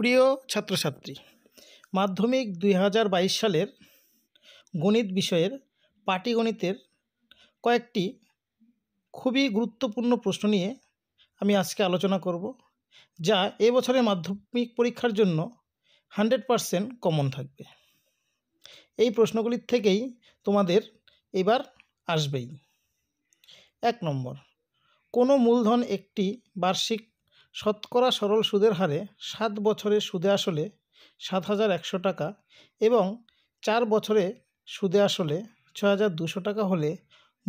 প্রিয় ছাত্রছাত্রী মাধ্যমিক দুই সালের গণিত বিষয়ের পাটিগণিতের কয়েকটি খুবই গুরুত্বপূর্ণ প্রশ্ন নিয়ে আমি আজকে আলোচনা করব যা এবছরের মাধ্যমিক পরীক্ষার জন্য হান্ড্রেড পারসেন্ট কমন থাকবে এই প্রশ্নগুলির থেকেই তোমাদের এবার আসবেই এক নম্বর কোনো মূলধন একটি বার্ষিক শতকরা সরল সুদের হারে সাত বছরে সুদে আসলে সাত হাজার একশো টাকা এবং চার বছরে সুদে আসলে ছ হাজার দুশো টাকা হলে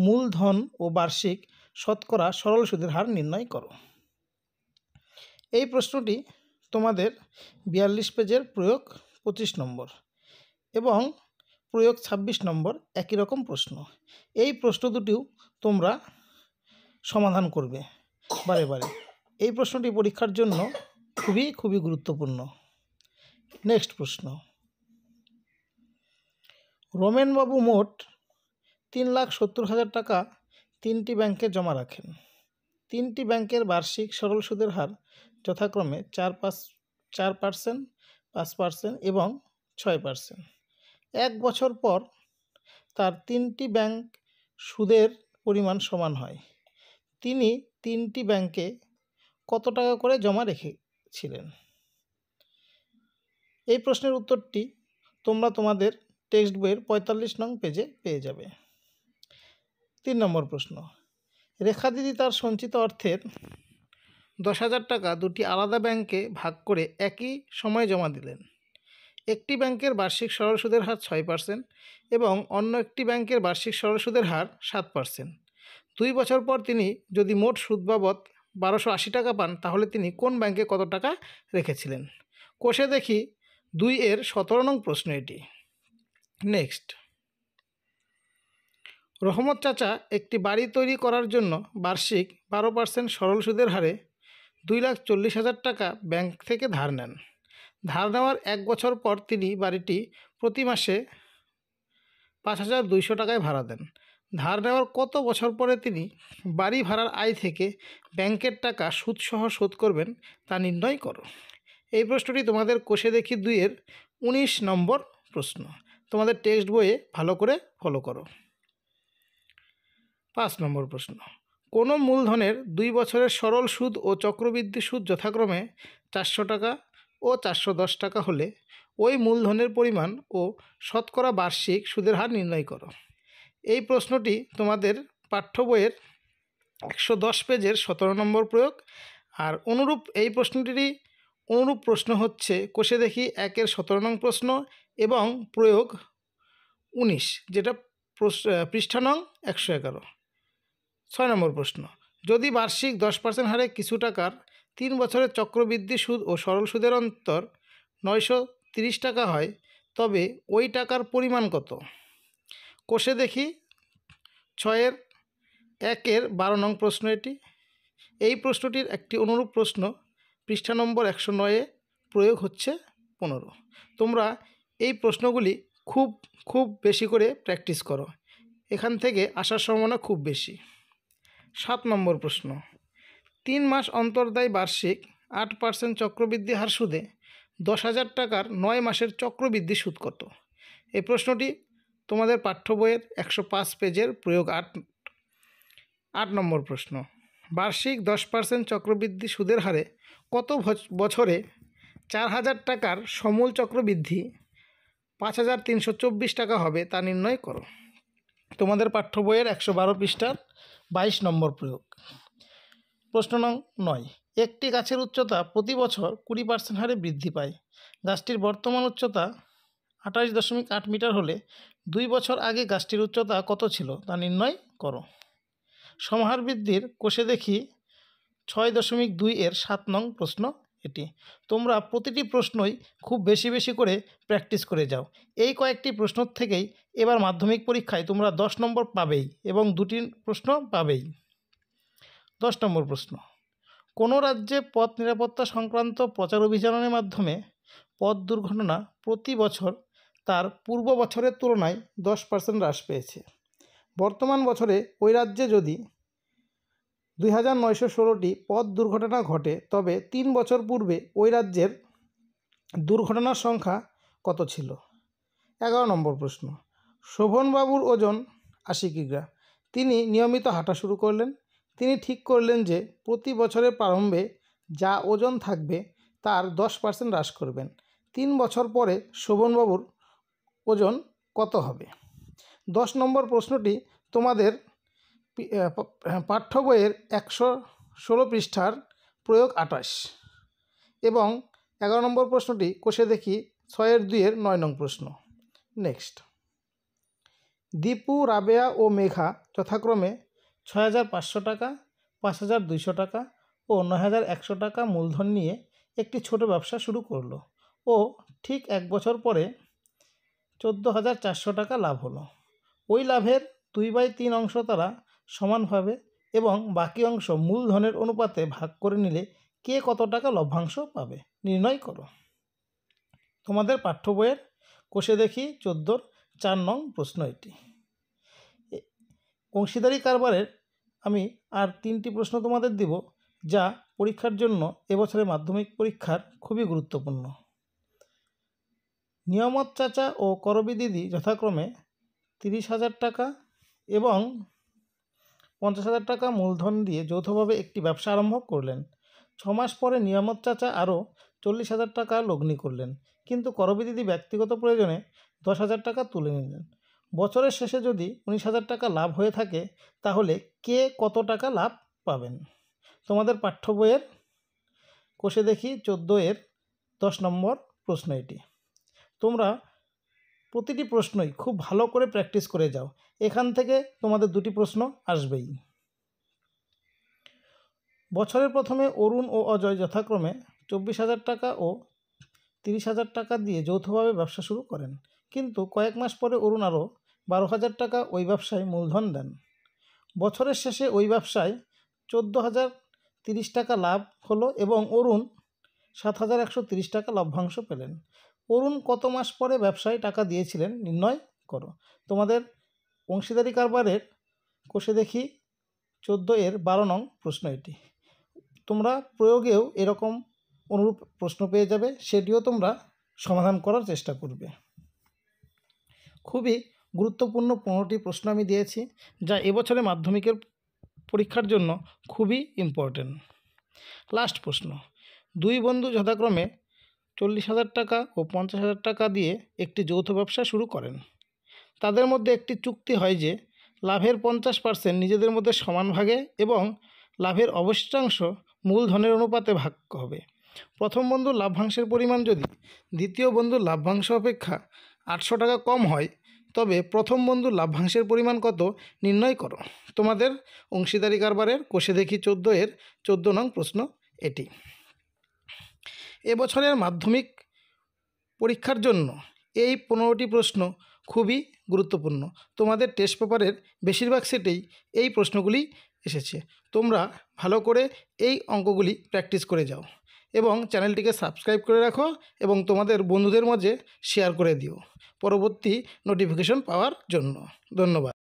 মূলধন ও বার্ষিক শতকরা সরল সুদের হার নির্ণয় করো এই প্রশ্নটি তোমাদের বিয়াল্লিশ পেজের প্রয়োগ পঁচিশ নম্বর এবং প্রয়োগ ২৬ নম্বর একই রকম প্রশ্ন এই প্রশ্ন দুটিও তোমরা সমাধান করবে বারে বারে এই প্রশ্নটি পরীক্ষার জন্য খুবই খুবই গুরুত্বপূর্ণ নেক্সট প্রশ্ন রমেনবাবু মোট তিন লাখ সত্তর হাজার টাকা তিনটি ব্যাংকে জমা রাখেন তিনটি ব্যাংকের বার্ষিক সরল সুদের হার যথাক্রমে চার পাঁচ চার পার্সেন্ট পাঁচ পার্সেন্ট এবং ছয় পার্সেন্ট এক বছর পর তার তিনটি ব্যাংক সুদের পরিমাণ সমান হয় তিনি তিনটি ব্যাংকে কত টাকা করে জমা রেখেছিলেন এই প্রশ্নের উত্তরটি তোমরা তোমাদের টেক্সট বইয়ের পঁয়তাল্লিশ নং পেজে পেয়ে যাবে তিন নম্বর প্রশ্ন রেখা দিদি তার সঞ্চিত অর্থের দশ হাজার টাকা দুটি আলাদা ব্যাংকে ভাগ করে একই সময়ে জমা দিলেন একটি ব্যাংকের বার্ষিক সরল সুদের হার ছয় পার্সেন্ট এবং অন্য একটি ব্যাংকের বার্ষিক সরল সুদের হার সাত পার্সেন্ট দুই বছর পর তিনি যদি মোট সুদ বাবদ বারোশো আশি টাকা পান তাহলে তিনি কোন ব্যাংকে কত টাকা রেখেছিলেন কোষে দেখি দুই এর সতেরো নং প্রশ্ন এটি নেক্সট রহমত চাচা একটি বাড়ি তৈরি করার জন্য বার্ষিক বারো পার্সেন্ট সরল সুদের হারে দুই লাখ চল্লিশ হাজার টাকা ব্যাংক থেকে ধার নেন ধার নেওয়ার এক বছর পর তিনি বাড়িটি প্রতি মাসে পাঁচ হাজার দুইশো টাকায় ভাড়া দেন ধার নেওয়ার কত বছর পরে তিনি বাড়ি ভাড়ার আয় থেকে ব্যাংকের টাকা সুদসহ শোধ করবেন তা নির্ণয় করো এই প্রশ্নটি তোমাদের কোষে দেখি দুইয়ের উনিশ নম্বর প্রশ্ন তোমাদের টেক্সট বইয়ে ভালো করে ফলো করো পাঁচ নম্বর প্রশ্ন কোনো মূলধনের দুই বছরের সরল সুদ ও চক্রবৃদ্ধি সুদ যথাক্রমে চারশো টাকা ও চারশো দশ টাকা হলে ওই মূলধনের পরিমাণ ও শতকরা বার্ষিক সুদের হার নির্ণয় করো এই প্রশ্নটি তোমাদের পাঠ্য বইয়ের একশো দশ পেজের সতেরো নম্বর প্রয়োগ আর অনুরূপ এই প্রশ্নটিরই অনুরূপ প্রশ্ন হচ্ছে কোষে দেখি একের সতেরো নং প্রশ্ন এবং প্রয়োগ উনিশ যেটা পৃষ্ঠা নং একশো এগারো ছয় নম্বর প্রশ্ন যদি বার্ষিক দশ পার্সেন্ট হারে কিছু টাকার তিন বছরের চক্রবৃদ্ধি সুদ ও সরল সুদের অন্তর নয়শো তিরিশ টাকা হয় তবে ওই টাকার পরিমাণ কত কষে দেখি ছয়ের একের বারো নং প্রশ্ন এটি এই প্রশ্নটির একটি অনুরূপ প্রশ্ন পৃষ্ঠা নম্বর একশো নয়ে প্রয়োগ হচ্ছে পনেরো তোমরা এই প্রশ্নগুলি খুব খুব বেশি করে প্র্যাকটিস করো এখান থেকে আসার সম্ভাবনা খুব বেশি সাত নম্বর প্রশ্ন তিন মাস অন্তর্দায় বার্ষিক আট পার্সেন্ট চক্রবৃদ্ধি হার সুদে দশ হাজার টাকার নয় মাসের চক্রবৃদ্ধি সুদ কত এই প্রশ্নটি তোমাদের পাঠ্য বইয়ের একশো পাঁচ পেজের প্রয়োগ আট আট নম্বর প্রশ্ন বার্ষিক দশ পার্সেন্ট চক্রবৃদ্ধি সুদের হারে কত বছরে চার হাজার টাকার সমূল চক্রবৃদ্ধি পাঁচ হাজার তিনশো চব্বিশ টাকা হবে তা নির্ণয় করো তোমাদের পাঠ্য বইয়ের একশো বারো পৃষ্ঠার বাইশ নম্বর প্রয়োগ প্রশ্ন নং নয় একটি গাছের উচ্চতা প্রতি বছর কুড়ি পার্সেন্ট হারে বৃদ্ধি পায় গাছটির বর্তমান উচ্চতা আঠাশ দশমিক আট মিটার হলে দুই বছর আগে গাছটির উচ্চতা কত ছিল তা নির্ণয় করো সমাহার বৃদ্ধির কোষে দেখি ছয় দশমিক দুই এর সাত নং প্রশ্ন এটি তোমরা প্রতিটি প্রশ্নই খুব বেশি বেশি করে প্র্যাকটিস করে যাও এই কয়েকটি প্রশ্ন থেকেই এবার মাধ্যমিক পরীক্ষায় তোমরা দশ নম্বর পাবেই এবং দুটি প্রশ্ন পাবেই দশ নম্বর প্রশ্ন কোনো রাজ্যে পথ নিরাপত্তা সংক্রান্ত প্রচার অভিযানের মাধ্যমে পথ দুর্ঘটনা প্রতি বছর তার পূর্ব বছরের তুলনায় দশ পার্সেন্ট হ্রাস পেয়েছে বর্তমান বছরে ওই রাজ্যে যদি দুই হাজার নয়শো ষোলোটি পথ দুর্ঘটনা ঘটে তবে তিন বছর পূর্বে ওই রাজ্যের দুর্ঘটনার সংখ্যা কত ছিল এগারো নম্বর প্রশ্ন শোভনবাবুর ওজন আশি কিগ্রা তিনি নিয়মিত হাঁটা শুরু করলেন তিনি ঠিক করলেন যে প্রতি বছরের প্রারম্ভে যা ওজন থাকবে তার দশ পার্সেন্ট হ্রাস করবেন তিন বছর পরে শোভনবাবুর ওজন কত হবে দশ নম্বর প্রশ্নটি তোমাদের পাঠ্য বইয়ের একশো ষোলো পৃষ্ঠার প্রয়োগ আটাশ এবং এগারো নম্বর প্রশ্নটি কষে দেখি ছয়ের দুইয়ের নয় নং প্রশ্ন নেক্সট দীপু রাবেয়া ও মেঘা যথাক্রমে ছয় হাজার পাঁচশো টাকা পাঁচ হাজার দুইশো টাকা ও নয় হাজার একশো টাকা মূলধন নিয়ে একটি ছোট ব্যবসা শুরু করলো ও ঠিক এক বছর পরে চোদ্দো হাজার চারশো টাকা লাভ হলো ওই লাভের দুই বাই তিন অংশ তারা সমানভাবে এবং বাকি অংশ মূলধনের অনুপাতে ভাগ করে নিলে কে কত টাকা লভ্যাংশ পাবে নির্ণয় করো তোমাদের পাঠ্য বইয়ের কোষে দেখি চোদ্দোর চার নং প্রশ্ন এটি অংশীদারি কারবারের আমি আর তিনটি প্রশ্ন তোমাদের দিব যা পরীক্ষার জন্য এবছরের মাধ্যমিক পরীক্ষার খুবই গুরুত্বপূর্ণ নিয়ামত চাচা ও করবি দিদি যথাক্রমে তিরিশ হাজার টাকা এবং পঞ্চাশ হাজার টাকা মূলধন দিয়ে যৌথভাবে একটি ব্যবসা আরম্ভ করলেন ছ মাস পরে নিয়ামত চাচা আরও চল্লিশ হাজার টাকা লগ্নি করলেন কিন্তু করবি দিদি ব্যক্তিগত প্রয়োজনে দশ হাজার টাকা তুলে নিলেন বছরের শেষে যদি উনিশ হাজার টাকা লাভ হয়ে থাকে তাহলে কে কত টাকা লাভ পাবেন তোমাদের পাঠ্য বইয়ের কষে দেখি চোদ্দো এর দশ নম্বর প্রশ্ন এটি তোমরা প্রতিটি প্রশ্নই খুব ভালো করে প্র্যাকটিস করে যাও এখান থেকে তোমাদের দুটি প্রশ্ন আসবেই বছরের প্রথমে অরুণ ও অজয় যথাক্রমে চব্বিশ হাজার টাকা ও তিরিশ হাজার টাকা দিয়ে যৌথভাবে ব্যবসা শুরু করেন কিন্তু কয়েক মাস পরে অরুণ আরও বারো হাজার টাকা ওই ব্যবসায় মূলধন দেন বছরের শেষে ওই ব্যবসায় চোদ্দো হাজার তিরিশ টাকা লাভ হলো এবং অরুণ সাত হাজার একশো তিরিশ টাকা লভ্যাংশ পেলেন অরুণ কত মাস পরে ব্যবসায় টাকা দিয়েছিলেন নির্ণয় করো তোমাদের অংশীদারি কারবারের কোষে দেখি চোদ্দো এর বারো নং প্রশ্ন এটি তোমরা প্রয়োগেও এরকম অনুরূপ প্রশ্ন পেয়ে যাবে সেটিও তোমরা সমাধান করার চেষ্টা করবে খুবই গুরুত্বপূর্ণ পনেরোটি প্রশ্ন আমি দিয়েছি যা এবছরে মাধ্যমিকের পরীক্ষার জন্য খুবই ইম্পর্টেন্ট লাস্ট প্রশ্ন দুই বন্ধু যথাক্রমে চল্লিশ হাজার টাকা ও পঞ্চাশ হাজার টাকা দিয়ে একটি যৌথ ব্যবসা শুরু করেন তাদের মধ্যে একটি চুক্তি হয় যে লাভের পঞ্চাশ পার্সেন্ট নিজেদের মধ্যে সমান ভাগে এবং লাভের অবশিষ্টাংশ মূলধনের অনুপাতে ভাগ হবে প্রথম বন্ধুর লাভ্যাংশের পরিমাণ যদি দ্বিতীয় বন্ধুর লাভ্যাংশ অপেক্ষা আটশো টাকা কম হয় তবে প্রথম বন্ধুর লাভ্যাংশের পরিমাণ কত নির্ণয় করো তোমাদের অংশীদারি কারবারের কোষে দেখি চোদ্দো এর চোদ্দো নং প্রশ্ন এটি এবছরের মাধ্যমিক পরীক্ষার জন্য এই পনেরোটি প্রশ্ন খুবই গুরুত্বপূর্ণ তোমাদের টেস্ট পেপারের বেশিরভাগ সেটেই এই প্রশ্নগুলি এসেছে তোমরা ভালো করে এই অঙ্কগুলি প্র্যাকটিস করে যাও এবং চ্যানেলটিকে সাবস্ক্রাইব করে রাখো এবং তোমাদের বন্ধুদের মাঝে শেয়ার করে দিও পরবর্তী নোটিফিকেশন পাওয়ার জন্য ধন্যবাদ